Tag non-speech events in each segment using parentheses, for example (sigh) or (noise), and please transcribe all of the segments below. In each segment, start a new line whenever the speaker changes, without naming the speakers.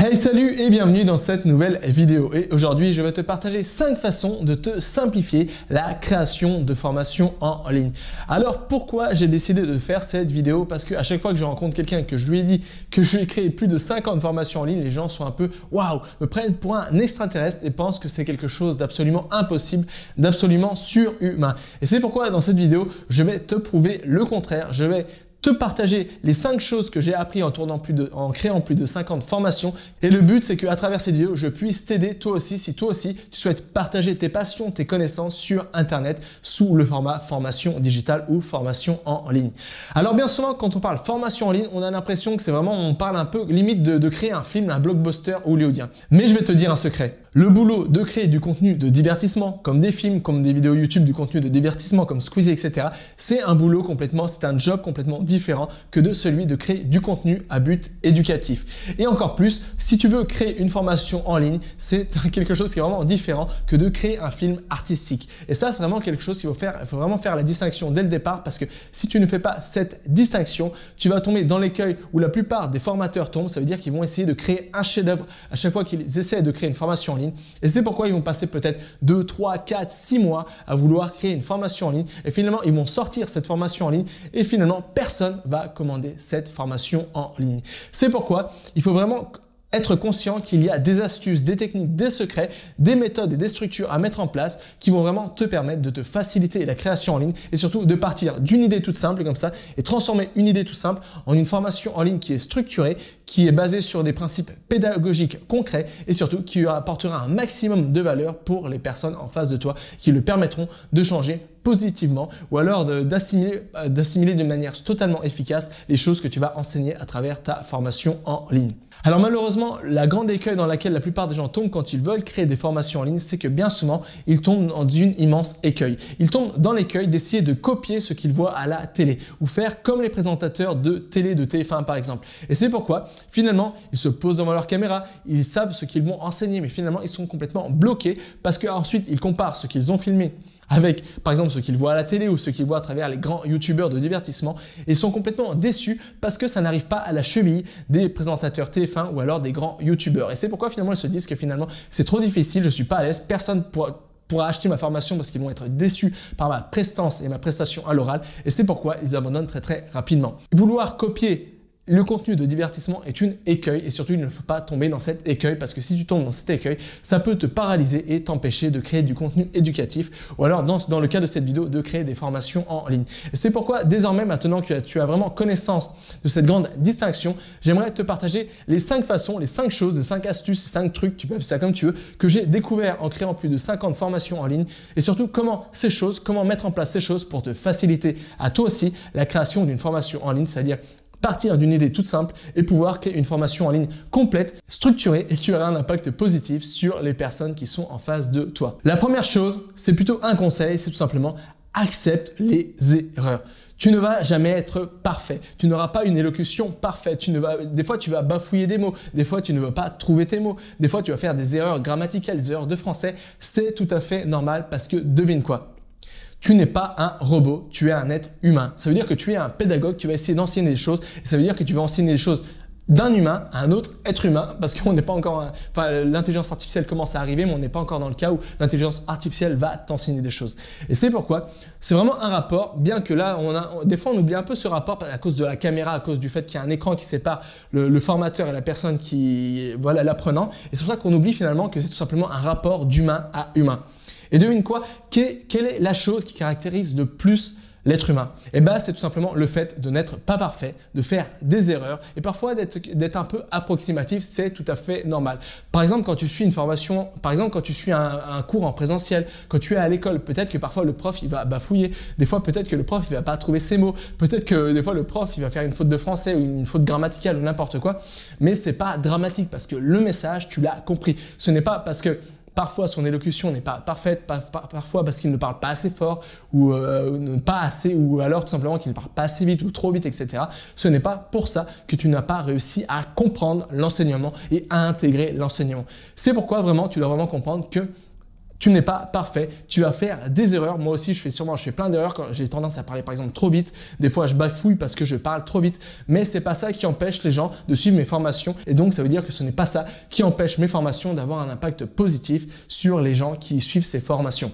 Hey salut et bienvenue dans cette nouvelle vidéo et aujourd'hui je vais te partager 5 façons de te simplifier la création de formations en ligne. Alors pourquoi j'ai décidé de faire cette vidéo Parce que à chaque fois que je rencontre quelqu'un que je lui ai dit que je vais créer plus de 50 formations en ligne, les gens sont un peu waouh, me prennent pour un extraterrestre et pensent que c'est quelque chose d'absolument impossible, d'absolument surhumain. Et c'est pourquoi dans cette vidéo je vais te prouver le contraire, je vais te partager les 5 choses que j'ai appris en, créant plus de 50 formations. Et le but, c'est qu'à travers ces vidéos, je puisse t'aider toi aussi, si toi aussi, tu souhaites partager tes passions, tes connaissances sur Internet sous le format formation digitale ou formation en ligne. Alors bien souvent, quand on parle formation en ligne, on a l'impression que c'est vraiment, on parle un peu limite de, de créer un film, un blockbuster hollywoodien. Mais je vais te dire un secret. Le boulot de créer du contenu de divertissement, comme des films, comme des vidéos YouTube, du contenu de divertissement, comme Squeezie, etc., c'est un boulot complètement, c'est un job complètement différent que de celui de créer du contenu à but éducatif. Et encore plus, si tu veux créer une formation en ligne, c'est (laughs) quelque chose qui est vraiment différent que de créer un film artistique. Et ça, c'est vraiment quelque chose qu'il faut faire, il faut vraiment faire la distinction dès le départ parce que si tu ne fais pas cette distinction, tu vas tomber dans l'écueil où la plupart des formateurs tombent, ça veut dire qu'ils vont essayer de créer un chef-d'œuvre à chaque fois qu'ils essaient de créer une formation en ligne et c'est pourquoi ils vont passer peut-être 2, 3, 4, 6 mois à vouloir créer une formation en ligne. Et finalement, ils vont sortir cette formation en ligne et finalement, personne va commander cette formation en ligne. C'est pourquoi il faut vraiment être conscient qu'il y a des astuces, des techniques, des secrets, des méthodes et des structures à mettre en place qui vont vraiment te permettre de te faciliter la création en ligne et surtout de partir d'une idée toute simple comme ça et transformer une idée toute simple en une formation en ligne qui est structurée, qui est basée sur des principes pédagogiques concrets et surtout qui apportera un maximum de valeur pour les personnes en face de toi qui le permettront de changer positivement ou alors d'assimiler euh, de manière totalement efficace les choses que tu vas enseigner à travers ta formation en ligne. Alors malheureusement, la grande écueil dans laquelle la plupart des gens tombent quand ils veulent créer des formations en ligne, c'est que bien souvent, ils tombent dans une immense écueil. Ils tombent dans l'écueil d'essayer de copier ce qu'ils voient à la télé ou faire comme les présentateurs de télé de TF1 par exemple. Et c'est pourquoi finalement, ils se posent devant leur caméra, ils savent ce qu'ils vont enseigner, mais finalement, ils sont complètement bloqués parce qu'ensuite, ils comparent ce qu'ils ont filmé avec par exemple ceux qu'ils voient à la télé ou ceux qu'ils voient à travers les grands youtubeurs de divertissement et sont complètement déçus parce que ça n'arrive pas à la cheville des présentateurs TF1 ou alors des grands youtubeurs. Et c'est pourquoi finalement ils se disent que finalement c'est trop difficile, je suis pas à l'aise, personne pourra acheter ma formation parce qu'ils vont être déçus par ma prestance et ma prestation à l'oral et c'est pourquoi ils abandonnent très très rapidement. Vouloir copier le contenu de divertissement est une écueil et surtout il ne faut pas tomber dans cet écueil parce que si tu tombes dans cet écueil, ça peut te paralyser et t'empêcher de créer du contenu éducatif ou alors dans, dans, le cas de cette vidéo, de créer des formations en ligne. C'est pourquoi désormais maintenant que tu as vraiment connaissance de cette grande distinction, j'aimerais te partager les 5 façons, les 5 choses, les 5 astuces, les 5 trucs, tu peux appeler ça comme tu veux, que j'ai découvert en créant plus de 50 formations en ligne et surtout comment ces choses, comment mettre en place ces choses pour te faciliter à toi aussi la création d'une formation en ligne, c'est-à-dire partir d'une idée toute simple et pouvoir créer une formation en ligne complète, structurée et qui aura un impact positif sur les personnes qui sont en face de toi. La première chose, c'est plutôt un conseil, c'est tout simplement accepte les erreurs. Tu ne vas jamais être parfait. Tu n'auras pas une élocution parfaite. Tu ne vas, des fois, tu vas bafouiller des mots. Des fois, tu ne vas pas trouver tes mots. Des fois, tu vas faire des erreurs grammaticales, des erreurs de français. C'est tout à fait normal parce que devine quoi tu n'es pas un robot, tu es un être humain. Ça veut dire que tu es un pédagogue, tu vas essayer d'enseigner des choses, et ça veut dire que tu vas enseigner des choses d'un humain à un autre être humain, parce qu'on n'est l'intelligence artificielle commence à arriver, mais on n'est pas encore dans le cas où l'intelligence artificielle va t'enseigner des choses. Et c'est pourquoi c'est vraiment un rapport, bien que là, on des fois, on oublie un peu ce rapport à cause de la caméra, à cause du fait qu'il y a un écran qui sépare le, le formateur et la personne qui, voilà, l'apprenant. Et c'est pour ça qu'on oublie finalement que c'est tout simplement un rapport d'humain à humain. Et devine quoi Quelle est la chose qui caractérise le plus l'être humain Eh bien, c'est tout simplement le fait de n'être pas parfait, de faire des erreurs et parfois d'être un peu approximatif, c'est tout à fait normal. Par exemple, quand tu suis une formation, par exemple, quand tu suis un, cours en présentiel, quand tu es à l'école, peut-être que parfois le prof il va bafouiller, des fois peut-être que le prof il va pas trouver ses mots, peut-être que des fois le prof il va faire une faute de français ou une faute grammaticale ou n'importe quoi, mais ce n'est pas dramatique parce que le message tu l'as compris. Ce n'est pas parce que Parfois, son élocution n'est pas parfaite, parfois parce qu'il ne parle pas assez fort, ou euh, pas assez, ou alors tout simplement qu'il ne parle pas assez vite ou trop vite, etc. Ce n'est pas pour ça que tu n'as pas réussi à comprendre l'enseignement et à intégrer l'enseignement. C'est pourquoi vraiment, tu dois vraiment comprendre que tu n'es pas parfait, tu vas faire des erreurs. Moi aussi, je fais sûrement, je fais plein d'erreurs quand j'ai tendance à parler par exemple trop vite. Des fois, je bafouille parce que je parle trop vite, mais ce n'est pas ça qui empêche les gens de suivre mes formations. Et donc, ça veut dire que ce n'est pas ça qui empêche mes formations d'avoir un impact positif sur les gens qui suivent ces formations.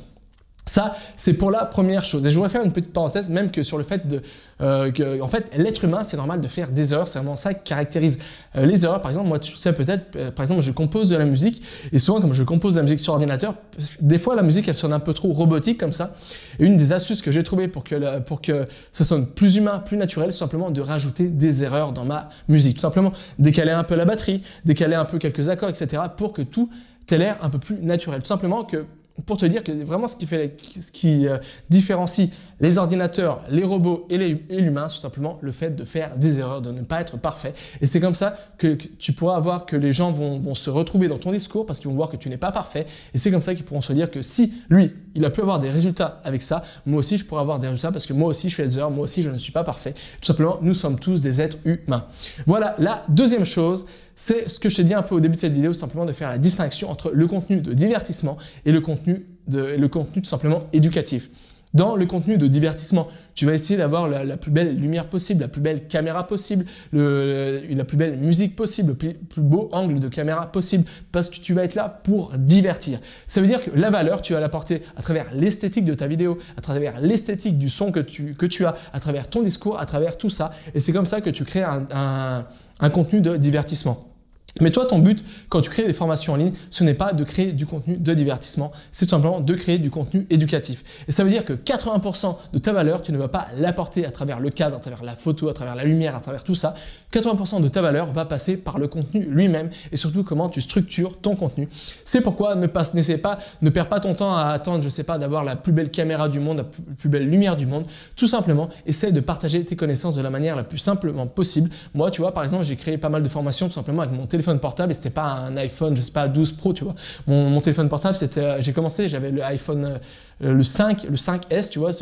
Ça, c'est pour la première chose. Et je voudrais faire une petite parenthèse, même que sur le fait de, euh, que, en fait, l'être humain, c'est normal de faire des erreurs. C'est vraiment ça qui caractérise euh, les erreurs. Par exemple, moi, tu sais peut-être, euh, par exemple, je compose de la musique et souvent, comme je compose de la musique sur ordinateur, des fois, la musique, elle sonne un peu trop robotique comme ça. Et une des astuces que j'ai trouvées pour que, pour que ça sonne plus humain, plus naturel, c'est simplement de rajouter des erreurs dans ma musique. Tout simplement, décaler un peu la batterie, décaler un peu quelques accords, etc. pour que tout ait l'air un peu plus naturel. Tout simplement que pour te dire que vraiment ce qui, fait, ce qui euh, différencie les ordinateurs, les robots et l'humain, c'est simplement le fait de faire des erreurs, de ne pas être parfait. Et c'est comme ça que, tu pourras voir que les gens vont, vont se retrouver dans ton discours parce qu'ils vont voir que tu n'es pas parfait. Et c'est comme ça qu'ils pourront se dire que si lui, il a pu avoir des résultats avec ça, moi aussi je pourrais avoir des résultats parce que moi aussi je fais des moi aussi je ne suis pas parfait. Tout simplement, nous sommes tous des êtres humains. Voilà, la deuxième chose, c'est ce que je t'ai dit un peu au début de cette vidéo, simplement de faire la distinction entre le contenu de divertissement et le contenu, le contenu tout simplement éducatif dans le contenu de divertissement. Tu vas essayer d'avoir la, plus belle lumière possible, la plus belle caméra possible, la plus belle musique possible, le plus, beau angle de caméra possible, parce que tu vas être là pour divertir. Ça veut dire que la valeur, tu vas l'apporter à travers l'esthétique de ta vidéo, à travers l'esthétique du son que tu, que tu as, à travers ton discours, à travers tout ça. Et c'est comme ça que tu crées un contenu de divertissement. Mais toi, ton but, quand tu crées des formations en ligne, ce n'est pas de créer du contenu de divertissement, c'est tout simplement de créer du contenu éducatif. Et ça veut dire que 80% de ta valeur, tu ne vas pas l'apporter à travers le cadre, à travers la photo, à travers la lumière, à travers tout ça. 80% de ta valeur va passer par le contenu lui-même et surtout comment tu structures ton contenu. C'est pourquoi ne passe, n'essaie pas, ne perds pas ton temps à attendre, je sais pas, d'avoir la plus belle caméra du monde, la plus belle lumière du monde. Tout simplement, essaie de partager tes connaissances de la manière la plus simplement possible. Moi, tu vois, par exemple, j'ai créé pas mal de formations tout simplement avec mon téléphone portable et c'était pas un iPhone, je sais pas, 12 Pro, tu vois. Mon, téléphone portable, c'était, euh, j'ai commencé, j'avais le iPhone, euh, le 5, le 5S, tu vois,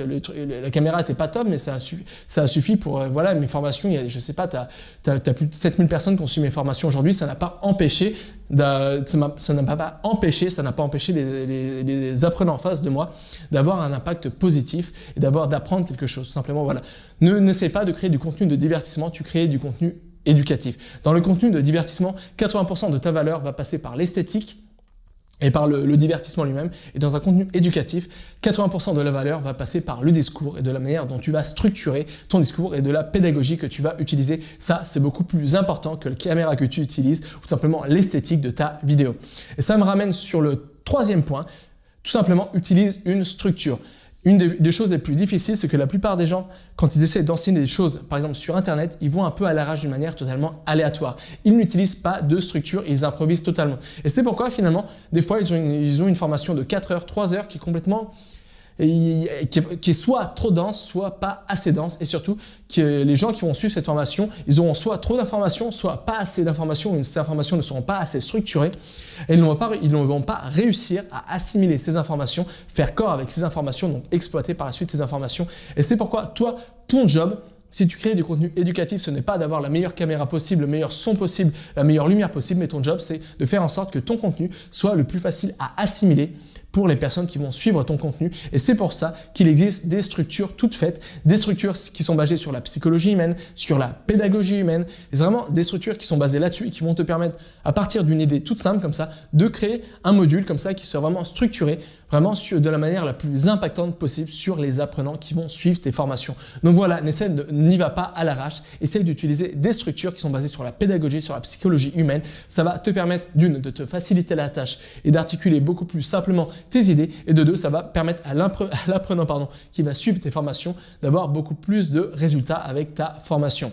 la caméra était pas top, mais ça a, suffi, ça a suffi pour, euh, voilà, mes formations, il y je sais pas, tu as, plus de 7000 personnes qui ont suivi mes formations aujourd'hui, ça n'a pas empêché, ça n'a pas, empêché, ça n'a pas empêché les, apprenants en face de moi d'avoir un impact positif et d'avoir, d'apprendre quelque chose, simplement, voilà. Ne, n'essaie pas de créer du contenu de divertissement, tu crées du contenu éducatif. Dans le contenu de divertissement, 80% de ta valeur va passer par l'esthétique et par le, divertissement lui-même. Et dans un contenu éducatif, 80% de la valeur va passer par le discours et de la manière dont tu vas structurer ton discours et de la pédagogie que tu vas utiliser. Ça, c'est beaucoup plus important que le caméra que tu utilises ou simplement l'esthétique de ta vidéo. Et ça me ramène sur le troisième point. Tout simplement, utilise une structure. Une des, choses les plus difficiles, c'est que la plupart des gens, quand ils essaient d'enseigner des choses, par exemple sur Internet, ils vont un peu à l'arrache d'une manière totalement aléatoire. Ils n'utilisent pas de structure, ils improvisent totalement. Et c'est pourquoi finalement, des fois, ils ont une, ils ont une formation de 4 heures, 3 heures qui est complètement qui est soit trop dense, soit pas assez dense, et surtout que les gens qui vont suivre cette formation, ils auront soit trop d'informations, soit pas assez d'informations, ou ces informations ne seront pas assez structurées, et ils ne vont pas, vont pas réussir à assimiler ces informations, faire corps avec ces informations, donc exploiter par la suite ces informations. Et c'est pourquoi toi, ton job, si tu crées du contenu éducatif, ce n'est pas d'avoir la meilleure caméra possible, le meilleur son possible, la meilleure lumière possible, mais ton job, c'est de faire en sorte que ton contenu soit le plus facile à assimiler pour les personnes qui vont suivre ton contenu. Et c'est pour ça qu'il existe des structures toutes faites, des structures qui sont basées sur la psychologie humaine, sur la pédagogie humaine. C'est vraiment des structures qui sont basées là-dessus et qui vont te permettre, à partir d'une idée toute simple comme ça, de créer un module comme ça qui soit vraiment structuré vraiment de la manière la plus impactante possible sur les apprenants qui vont suivre tes formations. Donc voilà, n'y va pas à l'arrache, essaye d'utiliser des structures qui sont basées sur la pédagogie, sur la psychologie humaine. Ça va te permettre d'une, de te faciliter la tâche et d'articuler beaucoup plus simplement tes idées, et de deux, ça va permettre à l'apprenant pardon, qui va suivre tes formations d'avoir beaucoup plus de résultats avec ta formation.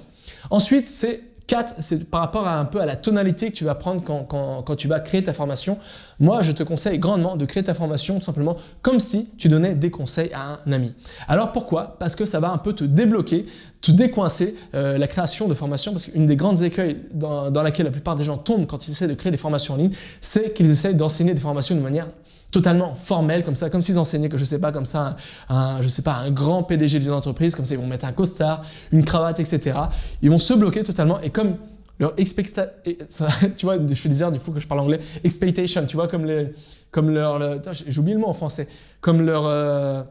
Ensuite, c'est 4, c'est par rapport à un peu à la tonalité que tu vas prendre quand, tu vas créer ta formation. Moi, je te conseille grandement de créer ta formation tout simplement comme si tu donnais des conseils à un ami. Alors pourquoi Parce que ça va un peu te débloquer, te décoincer euh, la création de formation. Parce qu'une des grandes écueils dans, dans laquelle la plupart des gens tombent quand ils essaient de créer des formations en ligne, c'est qu'ils essaient d'enseigner des formations de manière totalement formel comme ça, comme s'ils enseignaient que je sais pas comme ça, un, je sais pas un grand PDG d'une entreprise, comme ça ils vont mettre un costard, une cravate, etc. Ils vont se bloquer totalement et comme leur expectation, (laughs) tu vois, je des heures du coup que je parle anglais, expectation, tu vois comme les, comme leur, j'oublie le mot en français, comme leur euh,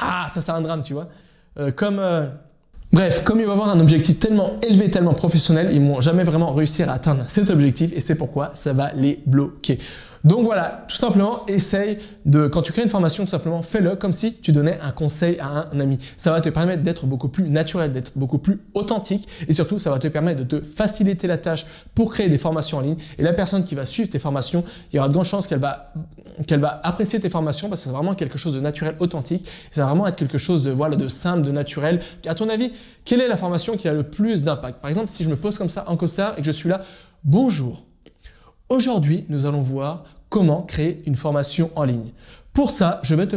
ah ça c'est un drame, tu vois, euh, comme euh, Bref, comme ils vont avoir un objectif tellement élevé, tellement professionnel, ils ne vont jamais vraiment réussir à atteindre cet objectif et c'est pourquoi ça va les bloquer. Donc voilà, tout simplement, essaye de, quand tu crées une formation, tout simplement, fais-le comme si tu donnais un conseil à un ami. Ça va te permettre d'être beaucoup plus naturel, d'être beaucoup plus authentique et surtout, ça va te permettre de te faciliter la tâche pour créer des formations en ligne. Et la personne qui va suivre tes formations, il y aura de grandes chances qu'elle va, qu'elle va apprécier tes formations parce que c'est vraiment quelque chose de naturel, authentique. Ça va vraiment être quelque chose de, voilà, de simple, de naturel. À ton avis, quelle est la formation qui a le plus d'impact? Par exemple, si je me pose comme ça en costard et que je suis là, bonjour, Aujourd'hui, nous allons voir comment créer une formation en ligne. Pour ça, je vais,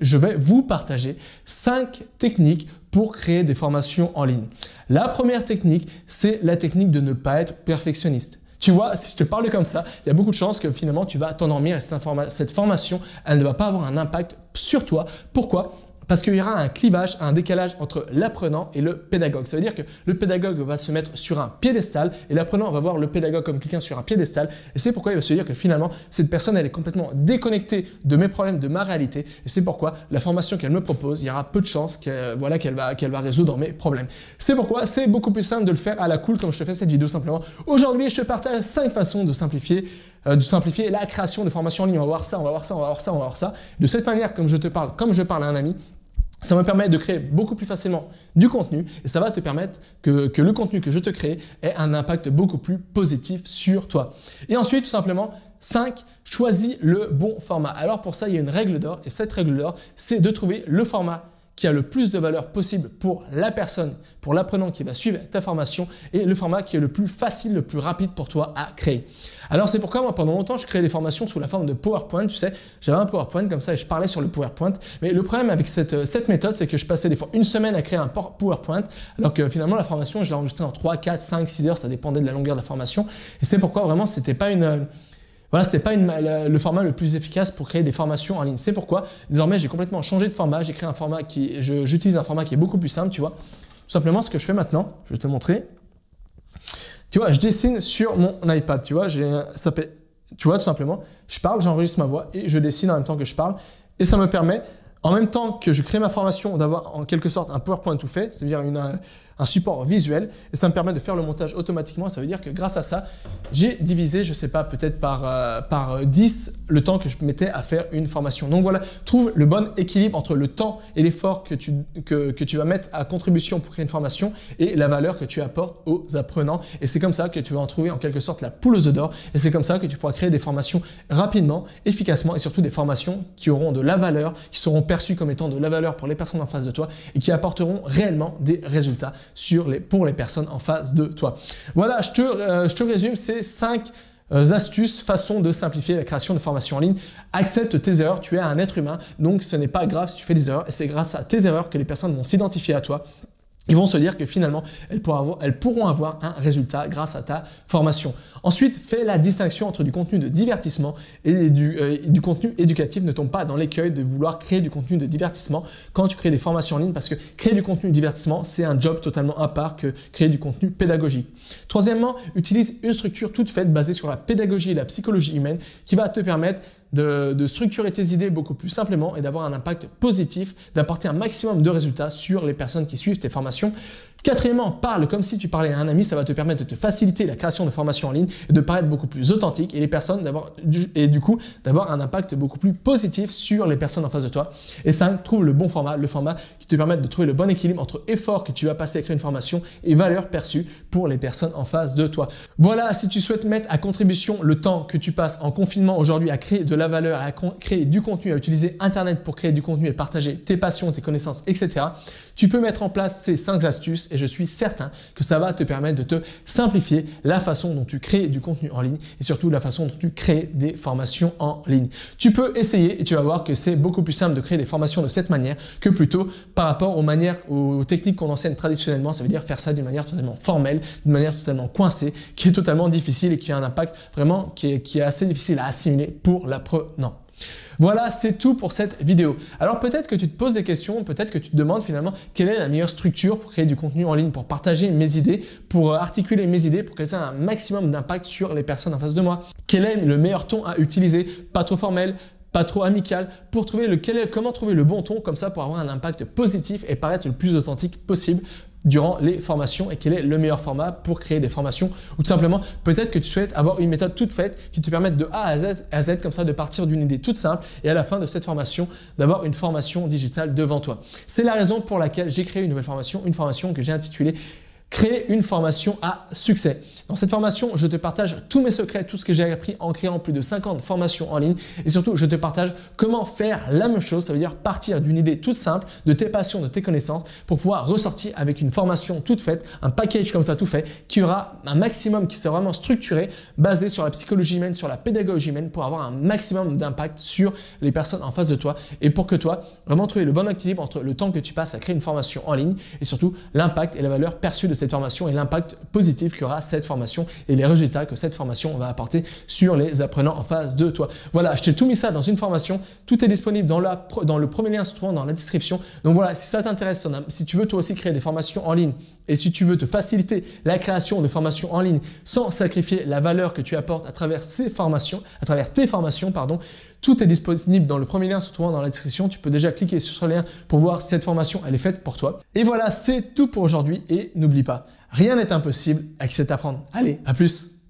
je vais vous partager 5 techniques pour créer des formations en ligne. La première technique, c'est la technique de ne pas être perfectionniste. Tu vois, si je te parle comme ça, il y a beaucoup de chances que finalement tu vas t'endormir et cette formation, elle ne va pas avoir un impact sur toi. Pourquoi parce qu'il y aura un clivage, un décalage entre l'apprenant et le pédagogue. Ça veut dire que le pédagogue va se mettre sur un piédestal et l'apprenant va voir le pédagogue comme quelqu'un sur un piédestal. Et c'est pourquoi il va se dire que finalement, cette personne, elle est complètement déconnectée de mes problèmes, de ma réalité. Et c'est pourquoi la formation qu'elle me propose, il y aura peu de chances qu'elle euh, qu'elle va, qu'elle va résoudre mes problèmes. C'est pourquoi c'est beaucoup plus simple de le faire à la cool comme je te fais cette vidéo simplement. Aujourd'hui, je te partage 5 façons de simplifier euh, de simplifier la création de formation en ligne. On va voir ça, on va voir ça, on va voir ça, on va voir ça. De cette manière, comme je te parle, comme je parle à un ami, ça me permet de créer beaucoup plus facilement du contenu et ça va te permettre que, que, le contenu que je te crée ait un impact beaucoup plus positif sur toi. Et ensuite, tout simplement, 5, choisis le bon format. Alors pour ça, il y a une règle d'or et cette règle d'or, c'est de trouver le format qui a le plus de valeur possible pour la personne, pour l'apprenant qui va suivre ta formation et le format qui est le plus facile, le plus rapide pour toi à créer. Alors c'est pourquoi moi pendant longtemps je créais des formations sous la forme de PowerPoint, tu sais, j'avais un PowerPoint comme ça et je parlais sur le PowerPoint, mais le problème avec cette, euh, méthode c'est que je passais des fois une semaine à créer un PowerPoint alors que finalement la formation je l'ai enregistrée en 3, 4, 5, 6 heures, ça dépendait de la longueur de la formation et c'est pourquoi vraiment c'était pas une... Voilà, c'était pas une, le format le plus efficace pour créer des formations en ligne. C'est pourquoi désormais j'ai complètement changé de format. J'ai créé un format qui, j'utilise un format qui est beaucoup plus simple, tu vois. Tout simplement, ce que je fais maintenant, je vais te montrer. Tu vois, je dessine sur mon iPad. Tu vois, j'ai, ça fait, tu vois, tout simplement, je parle, j'enregistre ma voix et je dessine en même temps que je parle. Et ça me permet, en même temps que je crée ma formation, d'avoir en quelque sorte un PowerPoint tout fait, c'est-à-dire une, un support visuel et ça me permet de faire le montage automatiquement. Ça veut dire que grâce à ça, j'ai divisé, je sais pas, peut-être par, 10 euh, euh, le temps que je mettais à faire une formation. Donc voilà, trouve le bon équilibre entre le temps et l'effort que tu, que, que vas mettre à contribution pour créer une formation et la valeur que tu apportes aux apprenants. Et c'est comme ça que tu vas en trouver en quelque sorte la poule aux œufs d'or et c'est comme ça que tu pourras créer des formations rapidement, efficacement et surtout des formations qui auront de la valeur, qui seront perçues comme étant de la valeur pour les personnes en face de toi et qui apporteront réellement des résultats pour les personnes en face de toi. Voilà, je te, euh, résume ces 5 euh, astuces, façons de simplifier la création de formation en ligne. Accepte tes erreurs, tu es un être humain, donc ce n'est pas grave si tu fais des erreurs, et c'est grâce à tes erreurs que les personnes vont s'identifier à toi ils vont se dire que finalement, elles pourront, avoir, un résultat grâce à ta formation. Ensuite, fais la distinction entre du contenu de divertissement et du, euh, du contenu éducatif. Ne tombe pas dans l'écueil de vouloir créer du contenu de divertissement quand tu crées des formations en ligne, parce que créer du contenu de divertissement, c'est un job totalement à part que créer du contenu pédagogique. Troisièmement, utilise une structure toute faite basée sur la pédagogie et la psychologie humaine qui va te permettre de, structurer tes idées beaucoup plus simplement et d'avoir un impact positif, d'apporter un maximum de résultats sur les personnes qui suivent tes formations. Quatrièmement, parle comme si tu parlais à un ami, ça va te permettre de te faciliter la création de formations en ligne et de paraître beaucoup plus authentique et les personnes d'avoir et du coup d'avoir un impact beaucoup plus positif sur les personnes en face de toi. Et cinq, trouve le bon format, le format qui te permette de trouver le bon équilibre entre effort que tu vas passer à créer une formation et valeur perçue pour les personnes en face de toi. Voilà, si tu souhaites mettre à contribution le temps que tu passes en confinement aujourd'hui à créer de la valeur, à créer du contenu, à utiliser Internet pour créer du contenu et partager tes passions, tes connaissances, etc., tu peux mettre en place ces cinq astuces et je suis certain que ça va te permettre de te simplifier la façon dont tu crées du contenu en ligne et surtout la façon dont tu crées des formations en ligne. Tu peux essayer et tu vas voir que c'est beaucoup plus simple de créer des formations de cette manière que plutôt par rapport aux manières, aux techniques qu'on enseigne traditionnellement. Ça veut dire faire ça d'une manière totalement formelle, d'une manière totalement coincée, qui est totalement difficile et qui a un impact vraiment qui est assez difficile à assimiler pour l'apprenant. Voilà, c'est tout pour cette vidéo. Alors peut-être que tu te poses des questions, peut-être que tu te demandes finalement quelle est la meilleure structure pour créer du contenu en ligne, pour partager mes idées, pour euh, articuler mes idées, pour qu'elles aient un maximum d'impact sur les personnes en face de moi. Quel est le meilleur ton à utiliser Pas trop formel, pas trop amical, pour trouver lequel, comment trouver le bon ton, comme ça pour avoir un impact positif et paraître le plus authentique possible durant les formations et quel est le meilleur format pour créer des formations ou tout simplement peut-être que tu souhaites avoir une méthode toute faite qui te permette de A à Z, comme ça de partir d'une idée toute simple et à la fin de cette formation d'avoir une formation digitale devant toi. C'est la raison pour laquelle j'ai créé une nouvelle formation, une formation que j'ai intitulée Créer une formation à succès. Dans cette formation, je te partage tous mes secrets, tout ce que j'ai appris en créant plus de 50 formations en ligne et surtout, je te partage comment faire la même chose, ça veut dire partir d'une idée toute simple, de tes passions, de tes connaissances pour pouvoir ressortir avec une formation toute faite, un package comme ça tout fait qui aura un maximum qui sera vraiment structuré, basé sur la psychologie humaine, sur la pédagogie humaine pour avoir un maximum d'impact sur les personnes en face de toi et pour que toi, vraiment trouver le bon équilibre entre le temps que tu passes à créer une formation en ligne et surtout l'impact et la valeur perçue de cette formation et l'impact positif qu'aura cette formation et les résultats que cette formation va apporter sur les apprenants en face de toi. Voilà, je t'ai tout mis ça dans une formation. Tout est disponible dans, le premier lien se trouvant dans la description. Donc voilà, si ça t'intéresse, si tu veux toi aussi créer des formations en ligne et si tu veux te faciliter la création de formations en ligne sans sacrifier la valeur que tu apportes à travers ces formations, à travers tes formations, pardon, tout est disponible dans le premier lien se trouvant dans la description. Tu peux déjà cliquer sur ce lien pour voir si cette formation elle est faite pour toi. Et voilà, c'est tout pour aujourd'hui et n'oublie pas, Rien n'est impossible avec cet apprendre. Allez, à plus